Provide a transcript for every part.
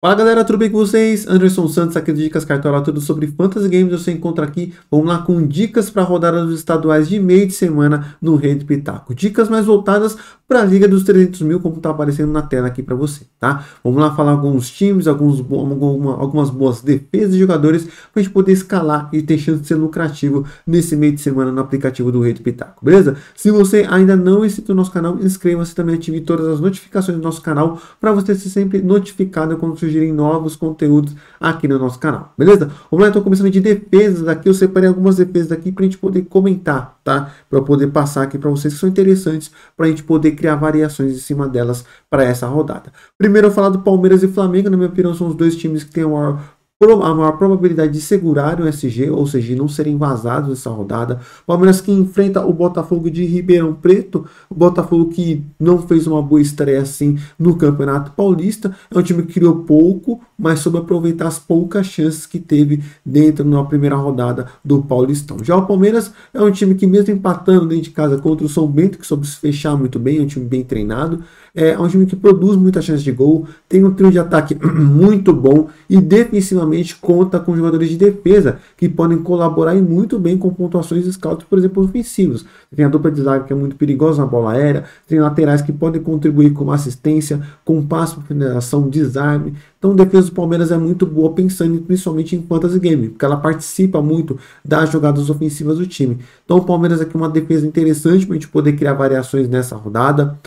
Fala galera, tudo bem com vocês? Anderson Santos aqui do Dicas Cartola, tudo sobre Fantasy Games você encontra aqui. Vamos lá com dicas para rodadas estaduais de meio de semana no Rei do Pitaco. Dicas mais voltadas para a Liga dos 300 mil, como está aparecendo na tela aqui para você, tá? Vamos lá falar alguns times, alguns, alguma, algumas boas defesas de jogadores para a gente poder escalar e ter chance de ser lucrativo nesse meio de semana no aplicativo do Rei do Pitaco, beleza? Se você ainda não é inscrito no nosso canal, inscreva-se também, ative todas as notificações do nosso canal para você ser sempre notificado quando surgirem novos conteúdos aqui no nosso canal, beleza? Vamos lá então, começando de defesas aqui, eu separei algumas defesas aqui para a gente poder comentar, tá? Para poder passar aqui para vocês que são interessantes, para a gente poder criar variações em cima delas para essa rodada. Primeiro eu falar do Palmeiras e Flamengo, na minha opinião são os dois times que têm o maior a maior probabilidade de segurar o SG, ou seja, de não serem vazados nessa rodada. Palmeiras que enfrenta o Botafogo de Ribeirão Preto, o Botafogo que não fez uma boa estreia assim no Campeonato Paulista. É um time que criou pouco, mas soube aproveitar as poucas chances que teve dentro da primeira rodada do Paulistão. Já o Palmeiras é um time que mesmo empatando dentro de casa contra o São Bento, que soube se fechar muito bem, é um time bem treinado, é, é um time que produz muita chance de gol, tem um trio de ataque muito bom e defensivamente conta com jogadores de defesa que podem colaborar e muito bem com pontuações de scout, por exemplo, ofensivos. Tem a dupla de zaga que é muito perigosa na bola aérea, tem laterais que podem contribuir com assistência, com passo, finalização, desarme. Então, a defesa do Palmeiras é muito boa pensando principalmente em fantasy game, porque ela participa muito das jogadas ofensivas do time. Então, o Palmeiras aqui é uma defesa interessante para a gente poder criar variações nessa rodada.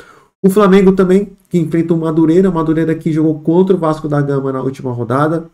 O Flamengo também, que enfrenta o Madureira, o Madureira que jogou contra o Vasco da Gama na última rodada.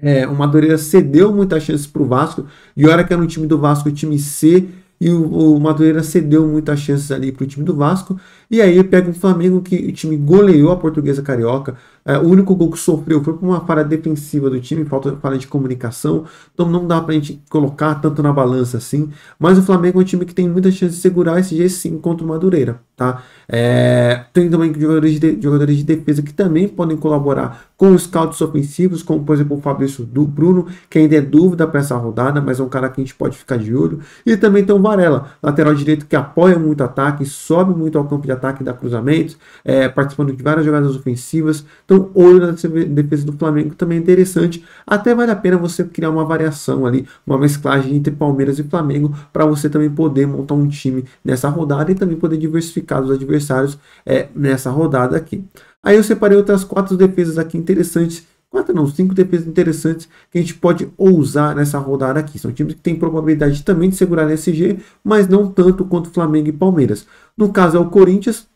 É, o Madureira cedeu muitas chances para o Vasco, e olha que era um time do Vasco, time C, e o, o Madureira cedeu muitas chances ali para o time do Vasco. E aí pega o Flamengo que o time goleou a Portuguesa Carioca, é, o único gol que sofreu foi por uma falha defensiva do time, falta falha de comunicação. Então não dá para a gente colocar tanto na balança assim. Mas o Flamengo é um time que tem muita chance de segurar esse jeito sim contra o Madureira. Tá? É, tem também jogadores de, jogadores de defesa que também podem colaborar com os scouts ofensivos, como por exemplo o Fabrício du, Bruno, que ainda é dúvida para essa rodada, mas é um cara que a gente pode ficar de olho. E também tem o Varela, lateral direito que apoia muito o ataque, sobe muito ao campo de ataque e dá cruzamentos, é, participando de várias jogadas ofensivas. Então, então, ouro na defesa do Flamengo também é interessante. Até vale a pena você criar uma variação ali, uma mesclagem entre Palmeiras e Flamengo, para você também poder montar um time nessa rodada e também poder diversificar os adversários é, nessa rodada aqui. Aí eu separei outras quatro defesas aqui interessantes quatro não, cinco defesas interessantes que a gente pode ousar nessa rodada aqui. São times que têm probabilidade também de segurar a SG, mas não tanto quanto Flamengo e Palmeiras. No caso é o Corinthians,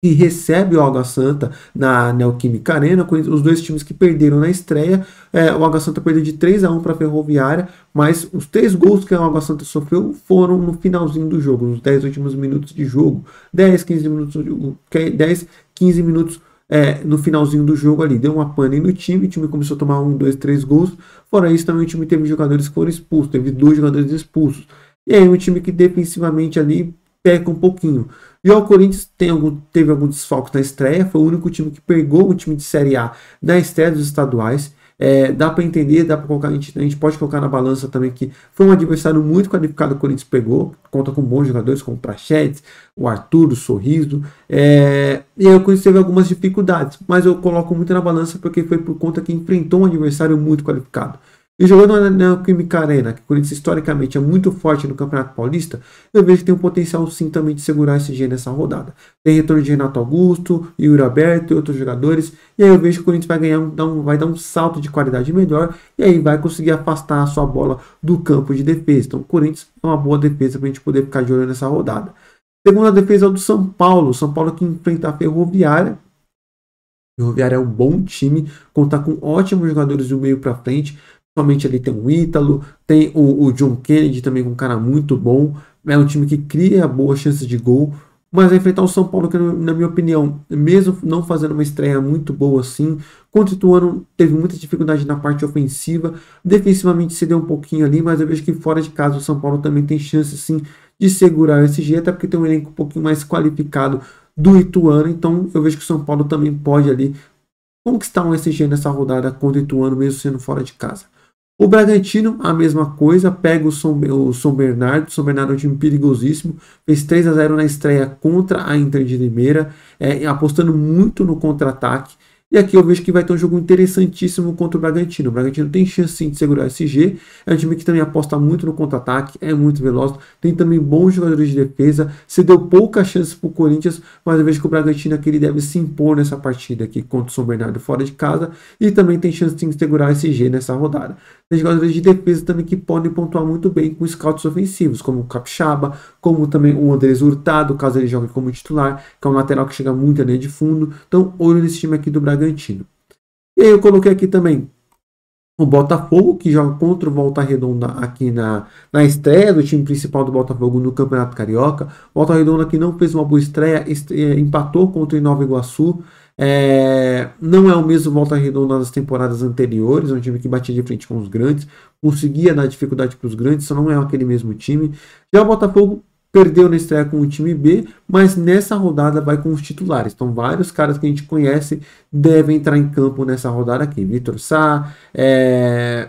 que recebe o Água Santa na Neoquímica Arena, os dois times que perderam na estreia, é, o Água Santa perdeu de 3 a 1 para a Ferroviária, mas os três gols que o Água Santa sofreu foram no finalzinho do jogo, nos 10 últimos minutos de jogo, 10, 15 minutos, 10, 15 minutos é, no finalzinho do jogo ali, deu uma pane no time, o time começou a tomar um, dois, três gols, fora isso também o time teve jogadores que foram expulsos, teve dois jogadores expulsos, e aí um time que defensivamente ali peca um pouquinho. E o Corinthians algum, teve algum desfalque na estreia, foi o único time que pegou o time de Série A na estreia dos estaduais. É, dá para entender, dá para colocar, a gente, a gente, pode colocar na balança também que foi um adversário muito qualificado que o Corinthians pegou, conta com bons jogadores como o Prachete, o Arthur, o Sorriso, é, e aí o Corinthians teve algumas dificuldades, mas eu coloco muito na balança porque foi por conta que enfrentou um adversário muito qualificado. E jogando na Neoquímica Arena, que o Corinthians historicamente é muito forte no Campeonato Paulista, eu vejo que tem um potencial sim também de segurar esse G nessa rodada. Tem retorno de Renato Augusto, Yuri Alberto e outros jogadores, e aí eu vejo que o Corinthians vai ganhar um, dar um, vai dar um salto de qualidade melhor, e aí vai conseguir afastar a sua bola do campo de defesa. Então o Corinthians é uma boa defesa para a gente poder ficar de olho nessa rodada. Segunda defesa é o do São Paulo, São Paulo que enfrenta a Ferroviária, Ferroviária é um bom time, contar com ótimos jogadores do meio para frente, Somente ali tem o Ítalo, tem o, o, John Kennedy também, um cara muito bom. É um time que cria boas chances de gol. Mas vai é enfrentar o São Paulo, que, na minha opinião, mesmo não fazendo uma estreia muito boa assim, contra o Ituano teve muita dificuldade na parte ofensiva, defensivamente se deu um pouquinho ali, mas eu vejo que fora de casa o São Paulo também tem chance sim de segurar o SG, até porque tem um elenco um pouquinho mais qualificado do Ituano, então eu vejo que o São Paulo também pode ali conquistar um SG nessa rodada contra o Ituano, mesmo sendo fora de casa. O Bragantino, a mesma coisa, pega o São, o São Bernardo. O São Bernardo é um time perigosíssimo. Fez 3 a 0 na estreia contra a Inter de Limeira, é, apostando muito no contra-ataque. E aqui eu vejo que vai ter um jogo interessantíssimo contra o Bragantino. O Bragantino tem chance sim de segurar o SG. É um time que também aposta muito no contra-ataque, é muito veloz, tem também bons jogadores de defesa. Se deu pouca chance para o Corinthians, mas eu vejo que o Bragantino é que ele deve se impor nessa partida aqui contra o São Bernardo fora de casa. E também tem chance sim de segurar o SG nessa rodada. Tem jogadores de defesa também que podem pontuar muito bem com scouts ofensivos, como o Capixaba, como também o Andrés Hurtado, caso ele jogue como titular, que é um lateral que chega muito ali de fundo. Então, olho nesse time aqui do Bragantino. E aí eu coloquei aqui também o Botafogo, que joga contra o Volta Redonda aqui na, na estreia do time principal do Botafogo no Campeonato Carioca. Volta Redonda que não fez uma boa estreia, eh, empatou contra o Nova Iguaçu é, não é o mesmo Volta Redonda das temporadas anteriores, é um time que batia de frente com os grandes, conseguia dar dificuldade para os grandes, só não é aquele mesmo time. Já o Botafogo perdeu na estreia com o time B, mas nessa rodada vai com os titulares. Então, vários caras que a gente conhece devem entrar em campo nessa rodada aqui. Vitor Sá, é,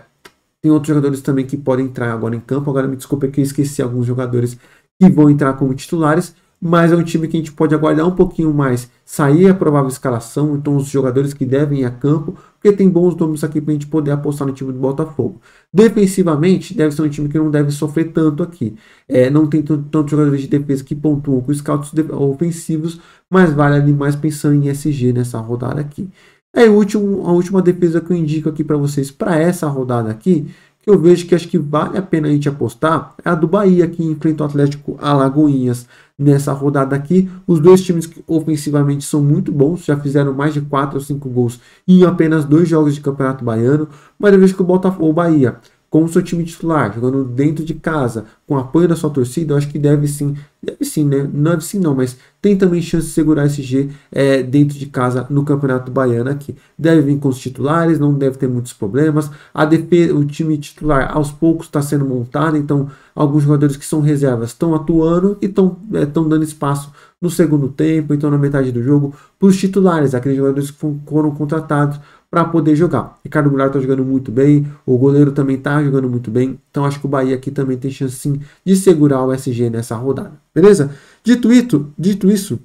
tem outros jogadores também que podem entrar agora em campo. Agora, me desculpa é que eu esqueci alguns jogadores que vão entrar como titulares mas é um time que a gente pode aguardar um pouquinho mais sair a é provável escalação, então os jogadores que devem ir a campo, porque tem bons nomes aqui para a gente poder apostar no time do Botafogo. Defensivamente, deve ser um time que não deve sofrer tanto aqui. É, não tem tantos tanto jogadores de defesa que pontuam com scouts ofensivos, mas vale ali mais pensando em SG nessa rodada aqui. É o último a última defesa que eu indico aqui para vocês para essa rodada aqui, que eu vejo que acho que vale a pena a gente apostar, é a do Bahia que enfrenta o Atlético Alagoinhas nessa rodada aqui. Os dois times que ofensivamente são muito bons, já fizeram mais de 4 ou 5 gols em apenas dois jogos de Campeonato Baiano, mas eu vejo que o Botafogo, o Bahia com o seu time titular, jogando dentro de casa, com apoio da sua torcida, eu acho que deve sim, deve sim, né? Não é deve sim não, mas tem também chance de segurar esse G é, dentro de casa no Campeonato Baiano aqui. Deve vir com os titulares, não deve ter muitos problemas. A DP, o time titular, aos poucos está sendo montado, então alguns jogadores que são reservas estão atuando e estão é, dando espaço no segundo tempo, então na metade do jogo, para os titulares, aqueles jogadores que foram contratados para poder jogar. Ricardo Goulart está jogando muito bem, o goleiro também está jogando muito bem, então acho que o Bahia aqui também tem chance sim de segurar o SG nessa rodada, beleza? Dito isso, dito isso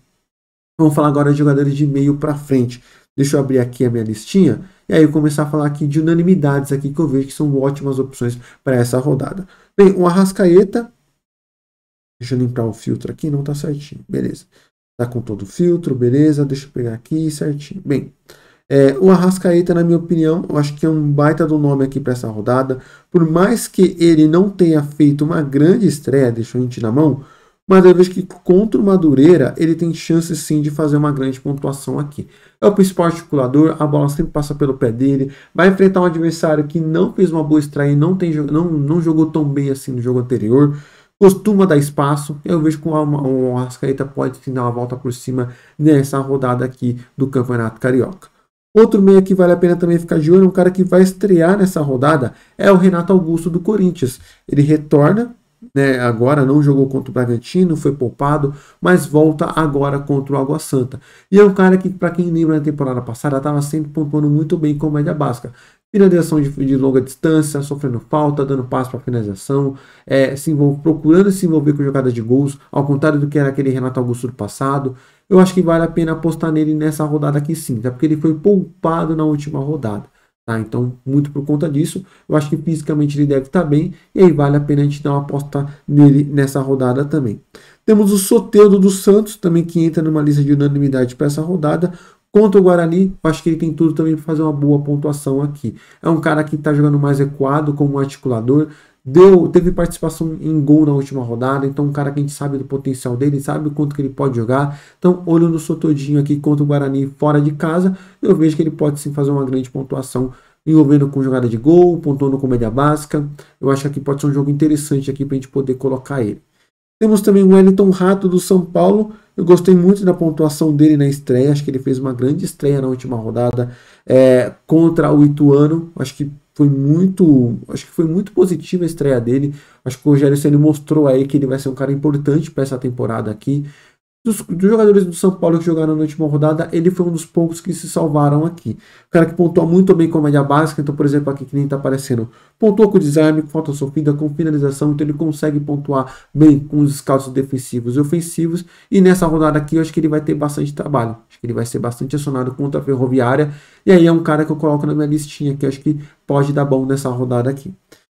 vamos falar agora de jogadores de meio para frente. Deixa eu abrir aqui a minha listinha e aí eu começar a falar aqui de unanimidades aqui que eu vejo que são ótimas opções para essa rodada. Bem, o Arrascaeta, deixa eu limpar o filtro aqui, não está certinho, beleza. Tá com todo o filtro, beleza, deixa eu pegar aqui certinho. Bem, é, o Arrascaeta, na minha opinião, eu acho que é um baita do nome aqui para essa rodada. Por mais que ele não tenha feito uma grande estreia, deixou a gente na mão, mas eu vejo que contra o Madureira ele tem chance sim de fazer uma grande pontuação aqui. É o principal articulador, a bola sempre passa pelo pé dele, vai enfrentar um adversário que não fez uma boa estreia, não, tem, não, não jogou tão bem assim no jogo anterior costuma dar espaço. Eu vejo que o Arrascaeta pode finalizar dar uma volta por cima nessa rodada aqui do Campeonato Carioca. Outro meia que vale a pena também ficar de olho, um cara que vai estrear nessa rodada, é o Renato Augusto do Corinthians. Ele retorna, né, agora não jogou contra o Bragantino, foi poupado, mas volta agora contra o Água Santa. E é um cara que, para quem lembra na temporada passada, estava sempre pontuando muito bem com a média basca. Finalização de, de, longa distância, sofrendo falta, dando passo para finalização, é, se envolve, procurando se envolver com jogadas de gols, ao contrário do que era aquele Renato Augusto do passado eu acho que vale a pena apostar nele nessa rodada aqui sim, tá? Porque ele foi poupado na última rodada. Tá? Então, muito por conta disso, eu acho que fisicamente ele deve estar tá bem, e aí vale a pena a gente dar uma aposta nele nessa rodada também. Temos o Soteudo do Santos, também que entra numa lista de unanimidade para essa rodada. Contra o Guarani, eu acho que ele tem tudo também para fazer uma boa pontuação aqui. É um cara que está jogando mais equado como articulador, deu, teve participação em gol na última rodada, então um cara que a gente sabe do potencial dele, sabe o quanto que ele pode jogar. Então, olho no Sotodinho aqui contra o Guarani fora de casa, eu vejo que ele pode sim fazer uma grande pontuação envolvendo com jogada de gol, pontuando com média básica. Eu acho que aqui pode ser um jogo interessante aqui para a gente poder colocar ele. Temos também o Wellington Rato do São Paulo. Eu gostei muito da pontuação dele na estreia. Acho que ele fez uma grande estreia na última rodada é, contra o Ituano. Acho que foi muito, acho que foi muito positiva a estreia dele. Acho que o Rogério Ceni mostrou aí que ele vai ser um cara importante para essa temporada aqui. Dos, dos, jogadores do São Paulo que jogaram na última rodada, ele foi um dos poucos que se salvaram aqui. O cara que pontuou muito bem com a média básica, então, por exemplo, aqui que nem está aparecendo, pontuou com desarme, com falta sofrida, com finalização, então ele consegue pontuar bem com os scouts defensivos e ofensivos. E nessa rodada aqui, eu acho que ele vai ter bastante trabalho. Ele vai ser bastante acionado contra a Ferroviária. E aí é um cara que eu coloco na minha listinha, que acho que pode dar bom nessa rodada aqui.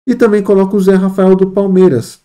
E também coloco o Zé Rafael do Palmeiras,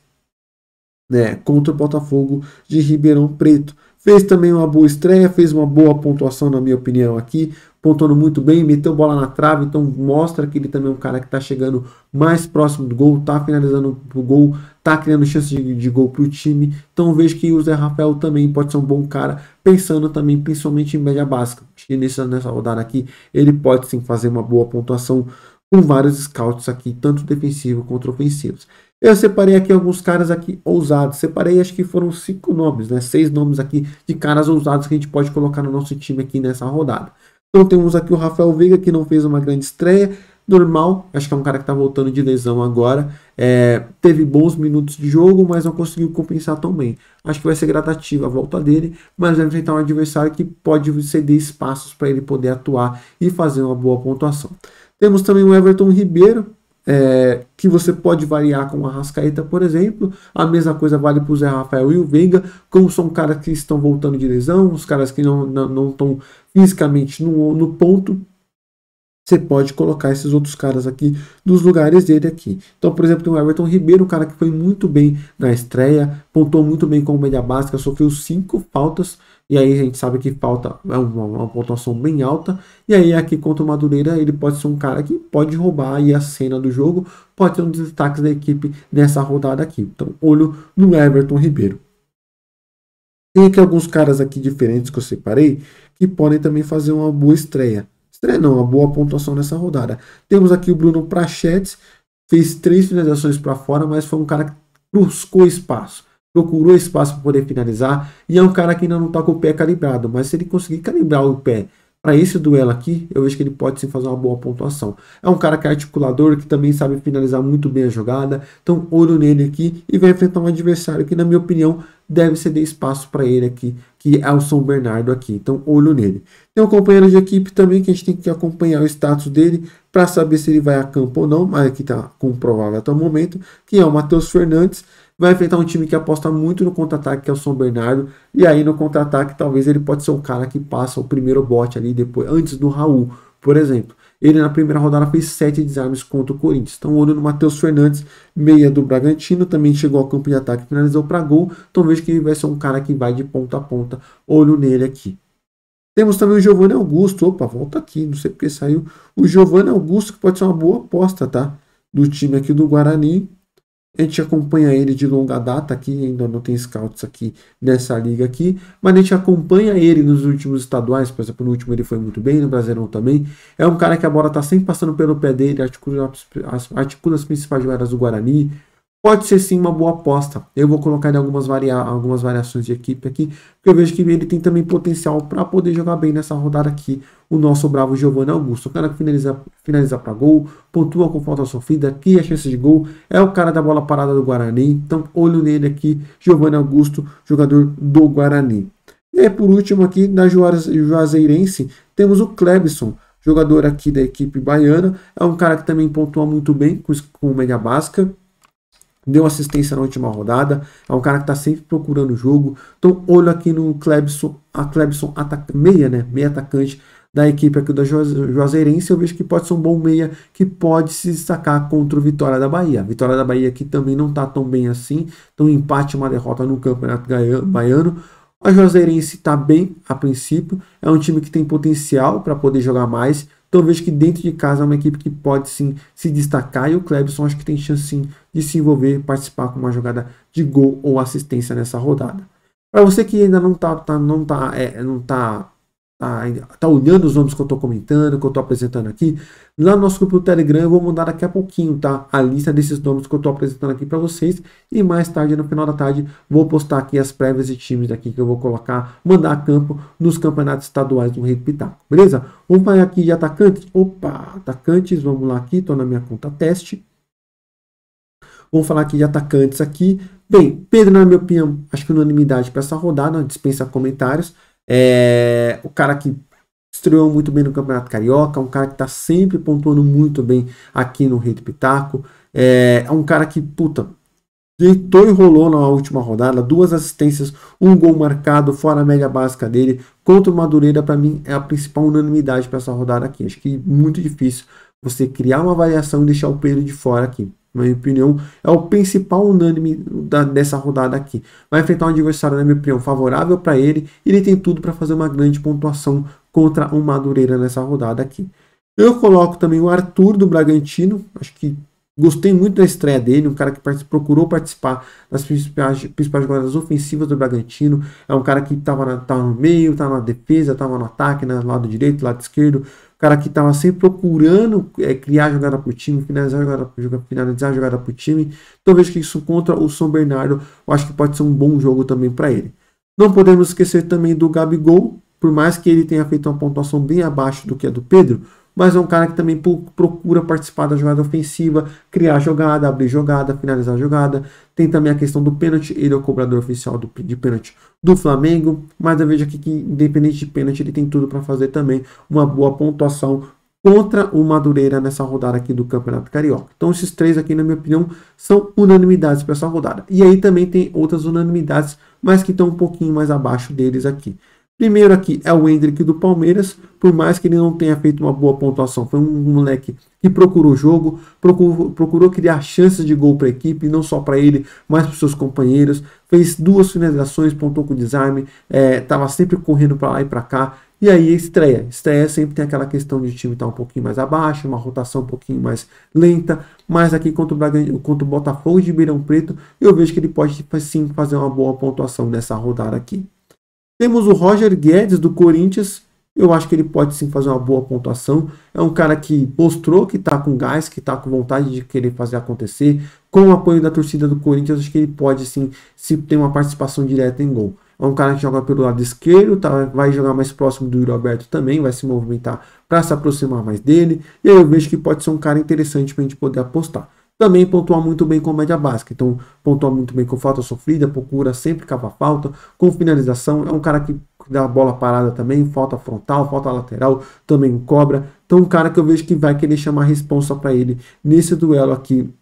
né, contra o Botafogo de Ribeirão Preto. Fez também uma boa estreia, fez uma boa pontuação, na minha opinião, aqui pontuando muito bem, meteu bola na trave, então mostra que ele também é um cara que está chegando mais próximo do gol, está finalizando o gol, está criando chance de, de gol para o time. Então vejo que o Zé Rafael também pode ser um bom cara, pensando também principalmente em média básica. E nessa, nessa rodada aqui, ele pode sim fazer uma boa pontuação com vários scouts aqui, tanto defensivo quanto ofensivos. Eu separei aqui alguns caras aqui ousados. Separei, acho que foram cinco nomes, né? Seis nomes aqui de caras ousados que a gente pode colocar no nosso time aqui nessa rodada. Então temos aqui o Rafael Veiga, que não fez uma grande estreia. Normal, acho que é um cara que está voltando de lesão agora. É, teve bons minutos de jogo, mas não conseguiu compensar tão bem. Acho que vai ser gradativa a volta dele, mas vai enfrentar um adversário que pode ceder espaços para ele poder atuar e fazer uma boa pontuação. Temos também o Everton Ribeiro, é, que você pode variar com a Arrascaeta, por exemplo. A mesma coisa vale para o Zé Rafael e o Veiga, como são caras que estão voltando de lesão, os caras que não estão não, não fisicamente no, no ponto, você pode colocar esses outros caras aqui nos lugares dele aqui. Então, por exemplo, tem o Everton Ribeiro, um cara que foi muito bem na estreia, pontuou muito bem com média básica, sofreu cinco faltas, e aí a gente sabe que falta é uma, uma, pontuação bem alta, e aí aqui contra o Madureira ele pode ser um cara que pode roubar aí a cena do jogo, pode ser um dos destaques da equipe nessa rodada aqui. Então, olho no Everton Ribeiro. Tem aqui alguns caras aqui diferentes que eu separei, que podem também fazer uma boa estreia. Estreia não, uma boa pontuação nessa rodada. Temos aqui o Bruno Prachetes, fez três finalizações para fora, mas foi um cara que buscou espaço procurou espaço para poder finalizar e é um cara que ainda não está com o pé calibrado, mas se ele conseguir calibrar o pé para esse duelo aqui, eu vejo que ele pode sim fazer uma boa pontuação. É um cara que é articulador, que também sabe finalizar muito bem a jogada. Então, ouro nele aqui e vai enfrentar um adversário que, na minha opinião, deve ceder espaço para ele aqui, que é o São Bernardo aqui. Então, olho nele. Tem um companheiro de equipe também que a gente tem que acompanhar o status dele para saber se ele vai a campo ou não, mas aqui está comprovado até o momento, que é o Matheus Fernandes. Vai enfrentar um time que aposta muito no contra-ataque, que é o São Bernardo. E aí no contra-ataque, talvez ele pode ser o cara que passa o primeiro bote ali depois, antes do Raul, por exemplo. Ele na primeira rodada fez sete desarmes contra o Corinthians. Então, olho no Matheus Fernandes, meia do Bragantino, também chegou ao campo de ataque, finalizou para gol. Então, vejo que ele vai ser um cara que vai de ponta a ponta. Olho nele aqui. Temos também o Giovanni Augusto. Opa, volta aqui, não sei porque saiu. O Giovanni Augusto, que pode ser uma boa aposta, tá? Do time aqui do Guarani a gente acompanha ele de longa data aqui, ainda não tem scouts aqui nessa liga aqui, mas a gente acompanha ele nos últimos estaduais, por exemplo, no último ele foi muito bem, no Brasileirão também. É um cara que a bola está sempre passando pelo pé dele, articula, articula as principais jogadas do Guarani, Pode ser sim uma boa aposta. Eu vou colocar em algumas, varia algumas variações de equipe aqui, porque eu vejo que ele tem também potencial para poder jogar bem nessa rodada aqui. O nosso bravo Giovanni Augusto, o cara que finaliza, finaliza para gol, pontua com falta sofrida, cria é chance de gol, é o cara da bola parada do Guarani. Então, olho nele aqui, Giovanni Augusto, jogador do Guarani. E aí, por último aqui, na Juazeirense, temos o Clebson, jogador aqui da equipe baiana. É um cara que também pontua muito bem com, com o Mega Basca deu assistência na última rodada, é um cara que está sempre procurando o jogo. Então, olho aqui no Clebson, a Clebson ataca, meia, né? Meia atacante da equipe aqui da Juazeirense, eu vejo que pode ser um bom meia que pode se destacar contra o Vitória da Bahia. Vitória da Bahia aqui também não está tão bem assim, então empate, uma derrota no campeonato baiano. A Juazeirense está bem a princípio, é um time que tem potencial para poder jogar mais, então vejo que dentro de casa é uma equipe que pode sim se destacar e o Clebson acho que tem chance sim de se envolver, participar com uma jogada de gol ou assistência nessa rodada. Para você que ainda não está tá, não tá, é, não tá ah, tá, olhando os nomes que eu estou comentando, que eu estou apresentando aqui, lá no nosso grupo do Telegram eu vou mandar daqui a pouquinho, tá? A lista desses nomes que eu estou apresentando aqui para vocês. E mais tarde, no final da tarde, vou postar aqui as prévias de times daqui que eu vou colocar, mandar a campo nos campeonatos estaduais do Rei Pitaco, beleza? Vamos falar aqui de atacantes. Tá Opa, atacantes, tá vamos lá aqui, estou na minha conta teste. Vamos falar aqui de atacantes tá aqui. Bem, Pedro, na minha opinião, acho que unanimidade para essa rodada, dispensa comentários. É, o cara que estreou muito bem no Campeonato Carioca, um cara que está sempre pontuando muito bem aqui no Rei do Pitaco. É, é um cara que, puta, deitou e rolou na última rodada, duas assistências, um gol marcado, fora a média básica dele. Contra o Madureira, para mim, é a principal unanimidade para essa rodada aqui. Acho que é muito difícil você criar uma variação e deixar o Pedro de fora aqui na minha opinião, é o principal unânime da, dessa rodada aqui. Vai enfrentar um adversário, na minha opinião, favorável para ele e ele tem tudo para fazer uma grande pontuação contra o Madureira nessa rodada aqui. Eu coloco também o Arthur do Bragantino, acho que gostei muito da estreia dele, um cara que procurou participar das principais, principais jogadas ofensivas do Bragantino, é um cara que estava no meio, estava na defesa, estava no ataque, né, lado direito, lado esquerdo, cara que estava sempre procurando é, criar jogada para o time, finalizar jogada finalizar jogada o time. Então vejo que isso contra o São Bernardo, eu acho que pode ser um bom jogo também para ele. Não podemos esquecer também do Gabigol, por mais que ele tenha feito uma pontuação bem abaixo do que a do Pedro, mas é um cara que também procura participar da jogada ofensiva, criar jogada, abrir jogada, finalizar jogada. Tem também a questão do pênalti, ele é o cobrador oficial do, de pênalti do Flamengo, mas eu vejo aqui que, independente de pênalti, ele tem tudo para fazer também uma boa pontuação contra o Madureira nessa rodada aqui do Campeonato Carioca. Então esses três aqui, na minha opinião, são unanimidades para essa rodada. E aí também tem outras unanimidades, mas que estão um pouquinho mais abaixo deles aqui. Primeiro aqui é o Hendrick do Palmeiras, por mais que ele não tenha feito uma boa pontuação, foi um moleque que procurou jogo, procurou, procurou criar chances de gol para a equipe, não só para ele, mas para seus companheiros. Fez duas finalizações, pontou com desarme, estava é, sempre correndo para lá e para cá. E aí estreia. Estreia sempre tem aquela questão de o time estar tá um pouquinho mais abaixo, uma rotação um pouquinho mais lenta. Mas aqui contra o, Bragan... contra o Botafogo de Ribeirão Preto, eu vejo que ele pode sim fazer uma boa pontuação nessa rodada aqui. Temos o Roger Guedes do Corinthians. Eu acho que ele pode sim fazer uma boa pontuação. É um cara que mostrou que está com gás, que está com vontade de querer fazer acontecer. Com o apoio da torcida do Corinthians, acho que ele pode sim, se ter uma participação direta em gol. É um cara que joga pelo lado esquerdo, tá, vai jogar mais próximo do Yuri Alberto também, vai se movimentar para se aproximar mais dele. E aí eu vejo que pode ser um cara interessante para a gente poder apostar também pontua muito bem com média básica. Então, pontua muito bem com falta sofrida, procura sempre cavar falta, com finalização. É um cara que dá bola parada também, falta frontal, falta lateral, também cobra. Então, um cara que eu vejo que vai querer chamar responsa para ele nesse duelo aqui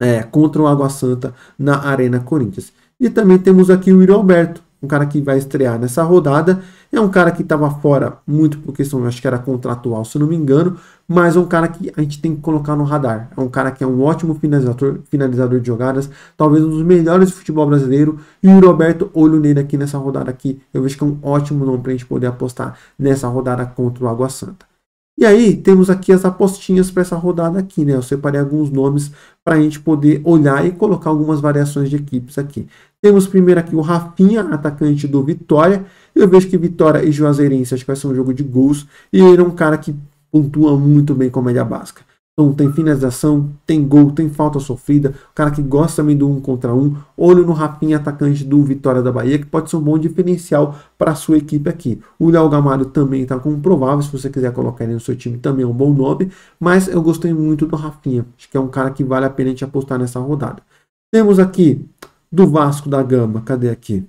é, contra o Água Santa na Arena Corinthians. E também temos aqui o Yuri Alberto, um cara que vai estrear nessa rodada é um cara que estava fora muito por questão, acho que era contratual, se não me engano, mas é um cara que a gente tem que colocar no radar. É um cara que é um ótimo finalizador, finalizador de jogadas, talvez um dos melhores do futebol brasileiro. E o Roberto, olho nele aqui nessa rodada aqui. Eu vejo que é um ótimo nome para a gente poder apostar nessa rodada contra o Água Santa. E aí, temos aqui as apostinhas para essa rodada aqui, né? Eu separei alguns nomes para a gente poder olhar e colocar algumas variações de equipes aqui. Temos primeiro aqui o Rafinha, atacante do Vitória. Eu vejo que Vitória e Juazeirense acho que vai ser um jogo de gols. E ele é um cara que pontua muito bem média básica. Então tem finalização, tem gol, tem falta sofrida. O cara que gosta também do um contra um. Olho no Rafinha atacante do Vitória da Bahia, que pode ser um bom diferencial para a sua equipe aqui. O Léo Gamalho também está como provável. Se você quiser colocar ele no seu time, também é um bom nome. Mas eu gostei muito do Rafinha, Acho que é um cara que vale a pena a gente apostar nessa rodada. Temos aqui do Vasco da Gama. Cadê aqui?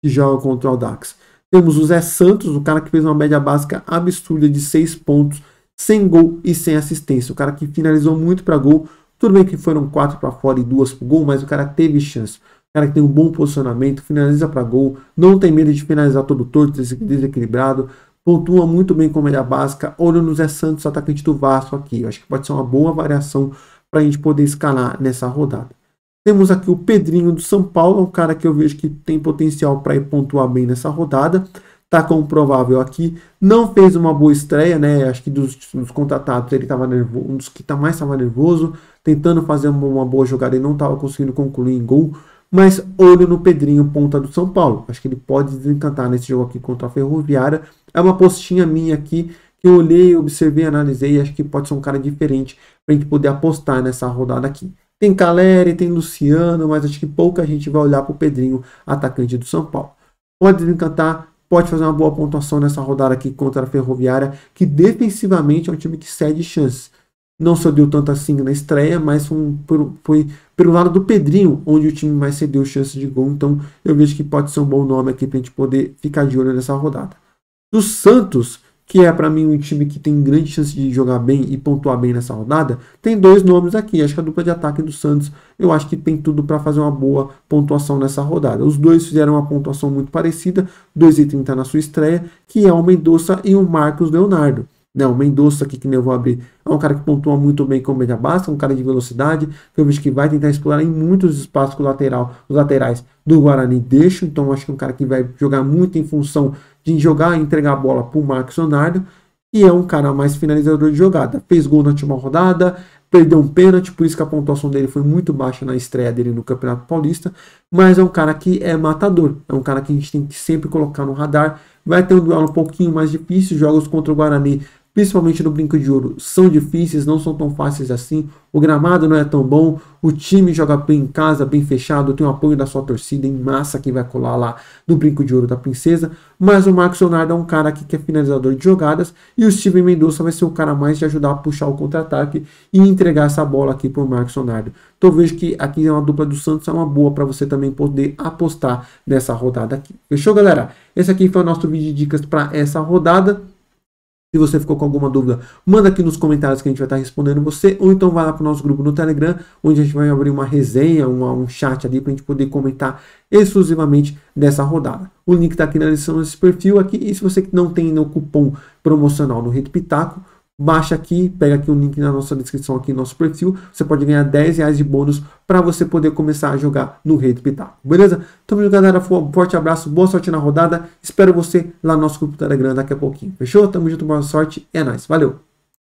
Que joga contra o Aldax. Temos o Zé Santos, o cara que fez uma média básica absurda de 6 pontos, sem gol e sem assistência. O cara que finalizou muito para gol. Tudo bem que foram 4 para fora e 2 para gol, mas o cara teve chance. O cara que tem um bom posicionamento, finaliza para gol, não tem medo de finalizar todo torto, desequilibrado. Pontua muito bem com a média básica. Olha no Zé Santos, atacante do Vasco aqui. Eu acho que pode ser uma boa variação para a gente poder escalar nessa rodada. Temos aqui o Pedrinho do São Paulo, um cara que eu vejo que tem potencial para ir pontuar bem nessa rodada. está como provável aqui. Não fez uma boa estreia, né? Acho que dos, dos contratados ele estava nervoso, um dos que tá mais estava nervoso, tentando fazer uma, uma boa jogada e não estava conseguindo concluir em gol. Mas olho no Pedrinho, ponta do São Paulo. Acho que ele pode desencantar nesse jogo aqui contra a Ferroviária. É uma postinha minha aqui que eu olhei, observei, analisei e acho que pode ser um cara diferente para a gente poder apostar nessa rodada aqui. Tem Caleri, tem Luciano, mas acho que pouca gente vai olhar para o Pedrinho, atacante do São Paulo. Pode desencantar, pode fazer uma boa pontuação nessa rodada aqui contra a Ferroviária, que defensivamente é um time que cede chances. Não cedeu tanto assim na estreia, mas foi, foi pelo lado do Pedrinho, onde o time mais cedeu chances de gol. Então eu vejo que pode ser um bom nome aqui para a gente poder ficar de olho nessa rodada. Do Santos, que é para mim um time que tem grande chance de jogar bem e pontuar bem nessa rodada, tem dois nomes aqui. Acho que a dupla de ataque do Santos, eu acho que tem tudo para fazer uma boa pontuação nessa rodada. Os dois fizeram uma pontuação muito parecida, 2,30 na sua estreia, que é o Mendonça e o Marcos Leonardo. Não, né, Mendonça aqui que nem eu vou abrir. É um cara que pontua muito bem com média basta é um cara de velocidade, que eu vejo que vai tentar explorar em muitos espaços que lateral, os laterais do Guarani deixam. Então acho que é um cara que vai jogar muito em função de jogar e entregar a bola para o Marcos Leonardo. E é um cara mais finalizador de jogada. Fez gol na última rodada, perdeu um pênalti, por isso que a pontuação dele foi muito baixa na estreia dele no Campeonato Paulista, mas é um cara que é matador, é um cara que a gente tem que sempre colocar no radar, vai ter um duelo um pouquinho mais difícil, jogos contra o Guarani principalmente no brinco de ouro, são difíceis, não são tão fáceis assim. O gramado não é tão bom, o time joga bem em casa, bem fechado, tem o apoio da sua torcida em massa que vai colar lá no brinco de ouro da princesa. Mas o Marcos Leonardo é um cara aqui que é finalizador de jogadas e o Steven Mendonça vai ser o cara mais de ajudar a puxar o contra-ataque e entregar essa bola aqui para o Marcos Leonardo. Então vejo que aqui é uma dupla do Santos, é uma boa para você também poder apostar nessa rodada aqui. Fechou, galera? Esse aqui foi o nosso vídeo de dicas para essa rodada. Se você ficou com alguma dúvida, manda aqui nos comentários que a gente vai estar respondendo você, ou então vai lá para o nosso grupo no Telegram, onde a gente vai abrir uma resenha, um chat ali para a gente poder comentar exclusivamente dessa rodada. O link está aqui na descrição desse perfil aqui, e se você não tem no cupom promocional no Rito Pitaco, Baixa aqui, pega aqui o link na nossa descrição aqui no nosso perfil. Você pode ganhar 10 reais de bônus para você poder começar a jogar no Rei do Pitaco. Beleza? Tamo junto, galera. Um forte abraço, boa sorte na rodada. Espero você lá no nosso grupo Telegram daqui a pouquinho. Fechou? Tamo junto, boa sorte. É nóis. Valeu!